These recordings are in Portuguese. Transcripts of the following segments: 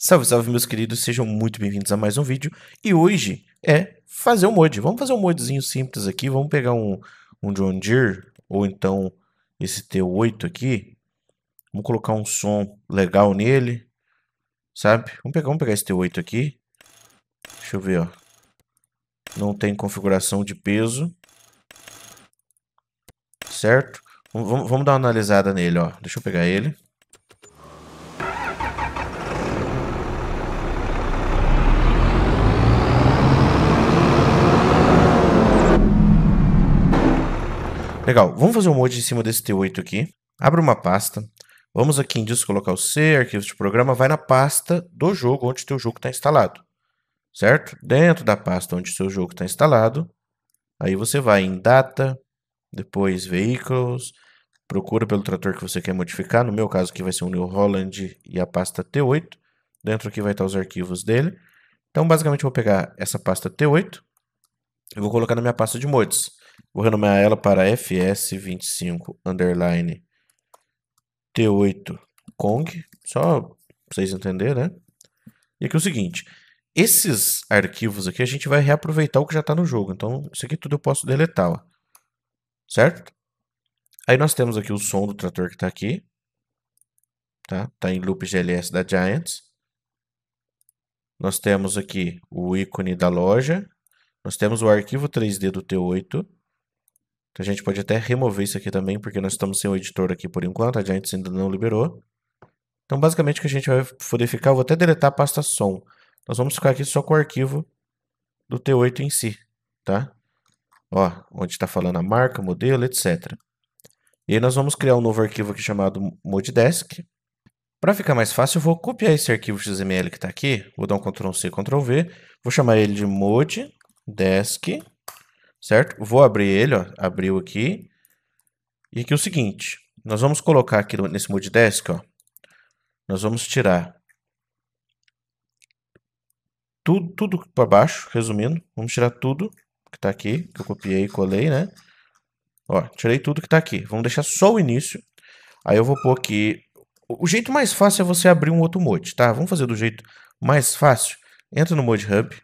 Salve, salve, meus queridos, sejam muito bem-vindos a mais um vídeo. E hoje é fazer um mod. Vamos fazer um modzinho simples aqui. Vamos pegar um, um John Deere, ou então esse T8 aqui. Vamos colocar um som legal nele, sabe? Vamos pegar, vamos pegar esse T8 aqui. Deixa eu ver, ó. Não tem configuração de peso. Certo? Vamos, vamos dar uma analisada nele, ó. Deixa eu pegar ele. Legal, vamos fazer um mod em cima desse T8 aqui. Abre uma pasta. Vamos aqui em colocar o C, arquivos de programa, vai na pasta do jogo onde o teu jogo está instalado. Certo? Dentro da pasta onde o seu jogo está instalado, aí você vai em data, depois veículos, procura pelo trator que você quer modificar. No meu caso aqui vai ser o um New Holland e a pasta T8. Dentro aqui vai estar tá os arquivos dele. Então basicamente eu vou pegar essa pasta T8 e vou colocar na minha pasta de mods. Vou renomear ela para FS25 underline T8 Kong, só para vocês entenderem, né? E aqui é o seguinte, esses arquivos aqui a gente vai reaproveitar o que já está no jogo. Então, isso aqui tudo eu posso deletar, ó. Certo? Aí nós temos aqui o som do trator que está aqui. Tá? tá em loop GLS da Giants. Nós temos aqui o ícone da loja. Nós temos o arquivo 3D do T8. A gente pode até remover isso aqui também, porque nós estamos sem o editor aqui por enquanto, a gente ainda não liberou. Então, basicamente, o que a gente vai poder ficar, eu vou até deletar a pasta som. Nós vamos ficar aqui só com o arquivo do T8 em si, tá? Ó, onde está falando a marca, modelo, etc. E aí nós vamos criar um novo arquivo aqui chamado moddesk. Para ficar mais fácil, eu vou copiar esse arquivo XML que está aqui, vou dar um Ctrl+C, Ctrl+V, vou chamar ele de moddesk.xml certo? Vou abrir ele, ó, abriu aqui. E aqui é o seguinte, nós vamos colocar aqui nesse Multidesk, ó, nós vamos tirar tudo, tudo para baixo, resumindo, vamos tirar tudo que está aqui, que eu copiei e colei, né? Ó, tirei tudo que está aqui. Vamos deixar só o início. Aí eu vou pôr aqui... O jeito mais fácil é você abrir um outro mod, tá? Vamos fazer do jeito mais fácil. Entra no Mod Hub,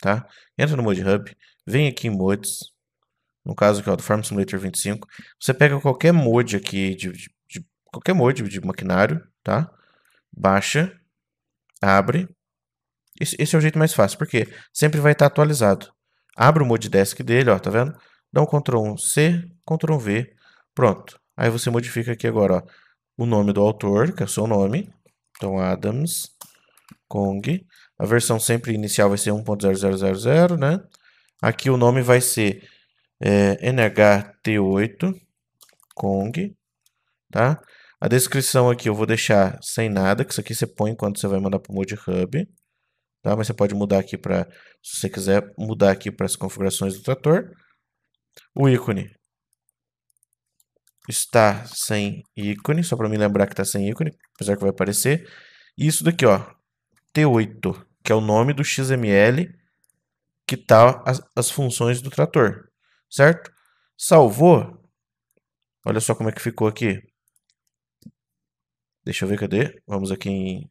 tá? Entra no Mod Hub, vem aqui em mods, no caso aqui ó, é do Farm Simulator 25, você pega qualquer mod aqui, de, de, de qualquer mod de maquinário, tá? Baixa, abre, esse, esse, é o jeito mais fácil, porque sempre vai estar atualizado. Abre o mod desk dele, ó, tá vendo? Dá um Ctrl C, Ctrl V, pronto. Aí você modifica aqui agora, ó, o nome do autor, que é o seu nome. Então, Adams Kong. A versão sempre inicial vai ser 1.0000, né? Aqui o nome vai ser é, nht8 Kong, tá? A descrição aqui eu vou deixar sem nada, que isso aqui você põe quando você vai mandar para o Modhub, tá? Mas você pode mudar aqui para, se você quiser mudar aqui para as configurações do trator. O ícone está sem ícone, só para me lembrar que está sem ícone, apesar que vai aparecer. E isso daqui, ó, T8, que é o nome do XML que tá as, as funções do trator, certo? Salvou. Olha só como é que ficou aqui. Deixa eu ver, cadê? Vamos aqui em...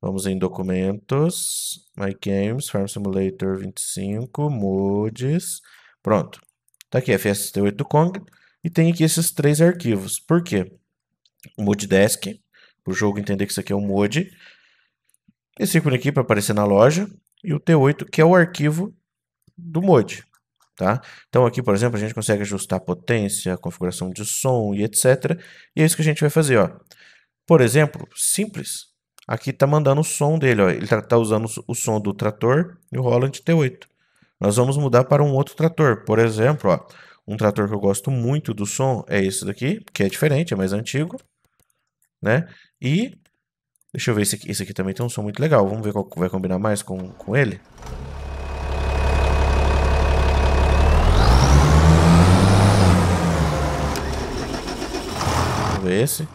Vamos em documentos, My Games, Farm Simulator 25, Mods. Pronto. Tá aqui, FST8 do Kong. E tem aqui esses três arquivos. Por quê? O Desk, para o jogo entender que isso aqui é um mod. Esse ícone aqui para aparecer na loja e o T8, que é o arquivo do mod. Tá? Então aqui, por exemplo, a gente consegue ajustar a potência, a configuração de som e etc. E é isso que a gente vai fazer. Ó. Por exemplo, simples. Aqui está mandando o som dele. Ó. Ele está tá usando o som do trator e o Holland T8. Nós vamos mudar para um outro trator. Por exemplo, ó, um trator que eu gosto muito do som é esse daqui, que é diferente, é mais antigo. Né? E Deixa eu ver esse aqui. Esse aqui também tem um som muito legal. Vamos ver qual vai combinar mais com, com ele. Vamos ver esse.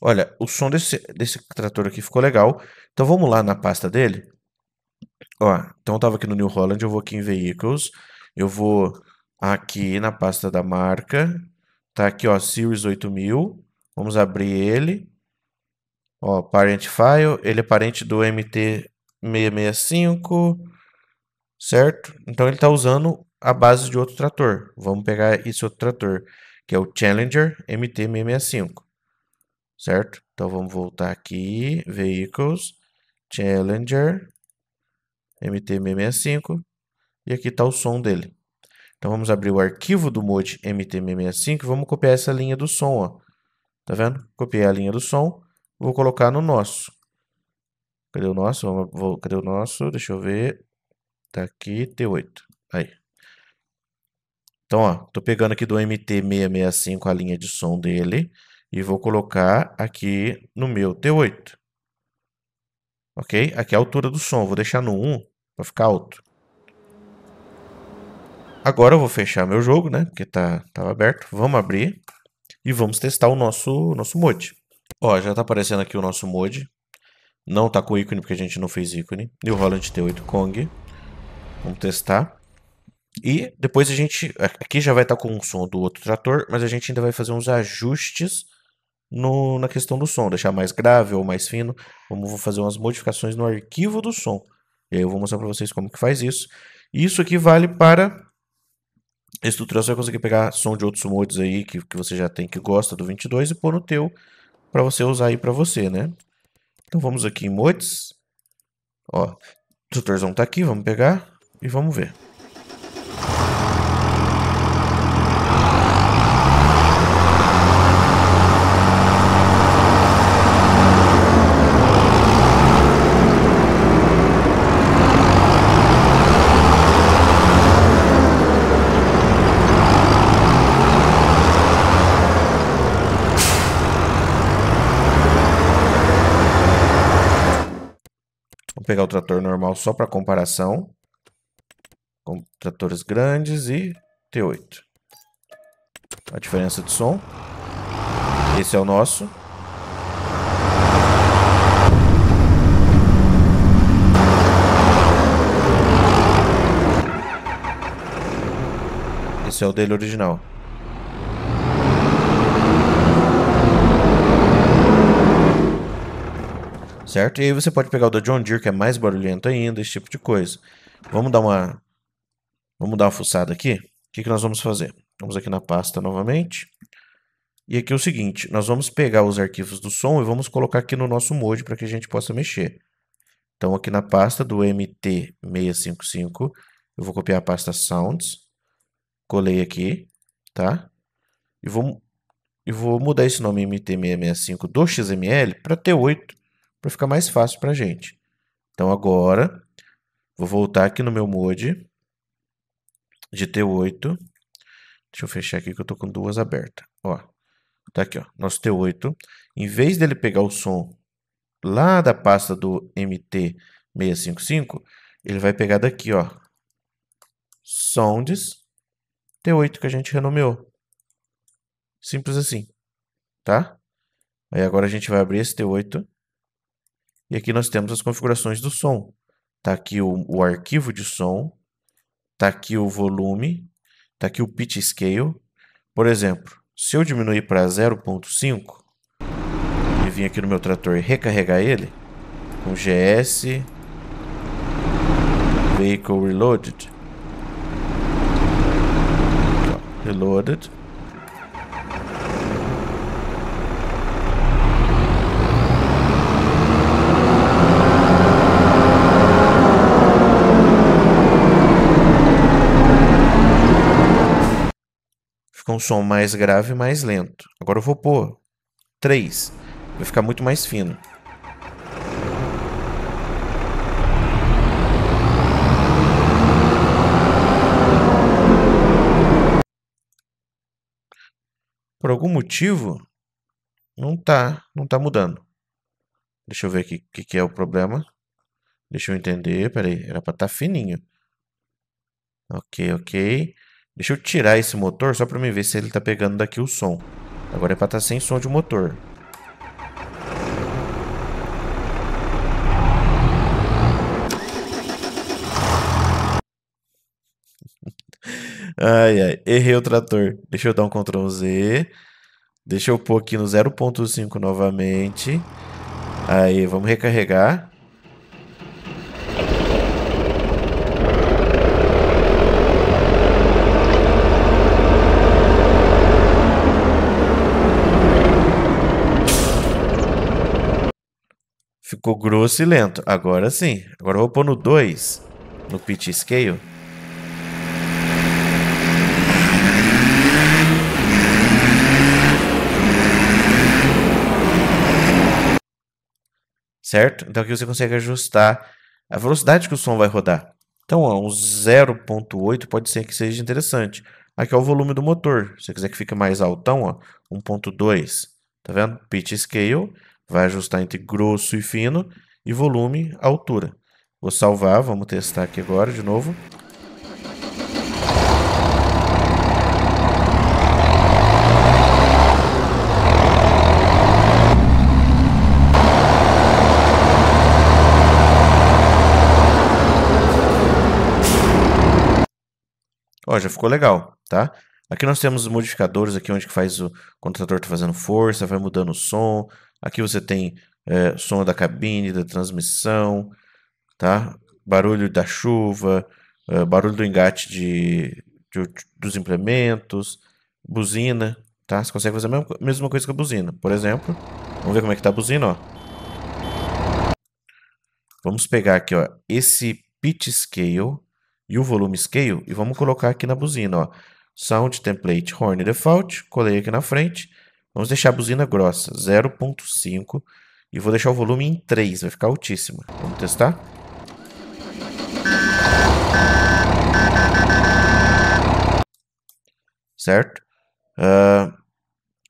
Olha, o som desse, desse trator aqui ficou legal. Então vamos lá na pasta dele. Ó, então eu aqui no New Holland, eu vou aqui em Vehicles, eu vou aqui na pasta da marca, tá aqui, ó, Series 8000, vamos abrir ele, ó, Parent File, ele é parente do MT-665, certo? Então ele está usando a base de outro trator, vamos pegar esse outro trator, que é o Challenger MT-665, certo? Então vamos voltar aqui, Vehicles, Challenger MT665 e aqui está o som dele. Então vamos abrir o arquivo do mod MT665, e vamos copiar essa linha do som. Ó. Tá vendo? Copiei a linha do som, vou colocar no nosso. Cadê o nosso? Vamos, vou, cadê o nosso? Deixa eu ver. Tá aqui, T8. Aí. Então, ó, tô pegando aqui do MT665 a linha de som dele e vou colocar aqui no meu T8 ok? Aqui é a altura do som, vou deixar no 1 para ficar alto. Agora eu vou fechar meu jogo, né? Porque tá, tava aberto. Vamos abrir e vamos testar o nosso, nosso mod. Ó, já tá aparecendo aqui o nosso mod. Não tá com ícone porque a gente não fez ícone. New Holland T8 Kong. Vamos testar. E depois a gente... Aqui já vai estar tá com o som do outro trator, mas a gente ainda vai fazer uns ajustes no, na questão do som, deixar mais grave ou mais fino. Vamos fazer umas modificações no arquivo do som. E aí eu vou mostrar para vocês como que faz isso. Isso aqui vale para esse tutorial você vai conseguir pegar som de outros modes aí que, que você já tem que gosta do 22 e pôr no teu para você usar aí para você, né? Então vamos aqui em modes. Ó, o tutorzão tá aqui, vamos pegar e vamos ver. pegar o trator normal só para comparação. Com tratores grandes e T8. A diferença de som. Esse é o nosso. Esse é o dele original. certo? E aí você pode pegar o da John Deere, que é mais barulhento ainda, esse tipo de coisa. Vamos dar uma, vamos dar uma fuçada aqui? O que, que nós vamos fazer? Vamos aqui na pasta novamente. E aqui é o seguinte, nós vamos pegar os arquivos do som e vamos colocar aqui no nosso Mode para que a gente possa mexer. Então aqui na pasta do MT655, eu vou copiar a pasta Sounds, colei aqui, tá? E vou, e vou mudar esse nome MT665 do XML para T8, para ficar mais fácil para a gente. Então agora, vou voltar aqui no meu mode de T8. Deixa eu fechar aqui que eu estou com duas abertas. Ó, tá aqui, ó, nosso T8. Em vez dele pegar o som lá da pasta do MT655, ele vai pegar daqui, ó, sounds T8 que a gente renomeou. Simples assim, tá? Aí agora a gente vai abrir esse T8 e aqui nós temos as configurações do som. Está aqui o, o arquivo de som, está aqui o volume, está aqui o pitch scale. Por exemplo, se eu diminuir para 0.5 e vir aqui no meu trator e recarregar ele, com GS Vehicle Reloaded. Reloaded. Fica um som mais grave e mais lento. Agora eu vou pôr 3. Vai ficar muito mais fino. Por algum motivo, não tá, não tá mudando. Deixa eu ver aqui o que, que, é o problema. Deixa eu entender. Peraí, era para estar tá fininho. Ok, ok. Deixa eu tirar esse motor só para me ver se ele tá pegando daqui o som. Agora é para estar tá sem som de motor. Ai, ai, errei o trator. Deixa eu dar um Ctrl Z. Deixa eu pôr aqui no 0.5 novamente. Aí, vamos recarregar. Ficou grosso e lento. Agora sim. Agora eu vou pôr no 2. No pitch scale. Certo? Então aqui você consegue ajustar a velocidade que o som vai rodar. Então, ó, um 0.8 pode ser que seja interessante. Aqui é o volume do motor. Se você quiser que fique mais altão, ó, 1.2. Tá vendo? Pitch scale. Vai ajustar entre grosso e fino e volume, altura. Vou salvar, vamos testar aqui agora de novo. Ó, já ficou legal, tá? Aqui nós temos os modificadores aqui onde que faz o, o computador tá fazendo força, vai mudando o som, Aqui você tem é, som da cabine, da transmissão, tá? Barulho da chuva, é, barulho do engate de, de, dos implementos, buzina, tá? Você consegue fazer a mesma, mesma coisa com a buzina. Por exemplo, vamos ver como é que tá a buzina, ó. Vamos pegar aqui, ó, esse pitch scale e o volume scale e vamos colocar aqui na buzina, ó. Sound template horn default, colei aqui na frente. Vamos deixar a buzina grossa, 0.5. E vou deixar o volume em 3, vai ficar altíssima. Vamos testar? Certo? Uh,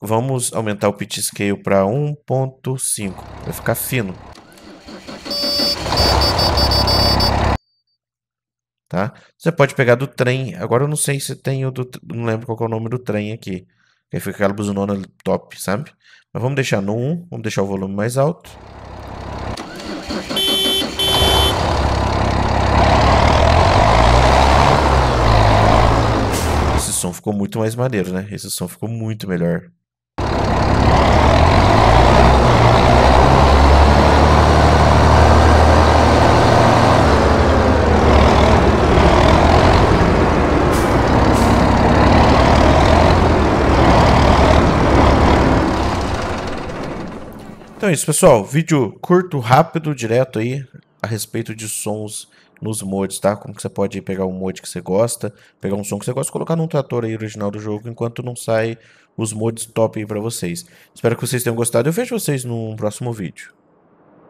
vamos aumentar o pitch scale para 1.5, vai ficar fino. Tá? Você pode pegar do trem, agora eu não sei se tem o do... não lembro qual é o nome do trem aqui. Aí fica aquela buzunona top, sabe? Mas vamos deixar no 1, vamos deixar o volume mais alto. Esse som ficou muito mais maneiro, né? Esse som ficou muito melhor. Então é isso, pessoal. Vídeo curto, rápido, direto aí a respeito de sons nos mods, tá? Como que você pode pegar um mod que você gosta, pegar um som que você gosta, colocar num trator aí original do jogo, enquanto não sai os mods top aí pra vocês. Espero que vocês tenham gostado. Eu vejo vocês num próximo vídeo.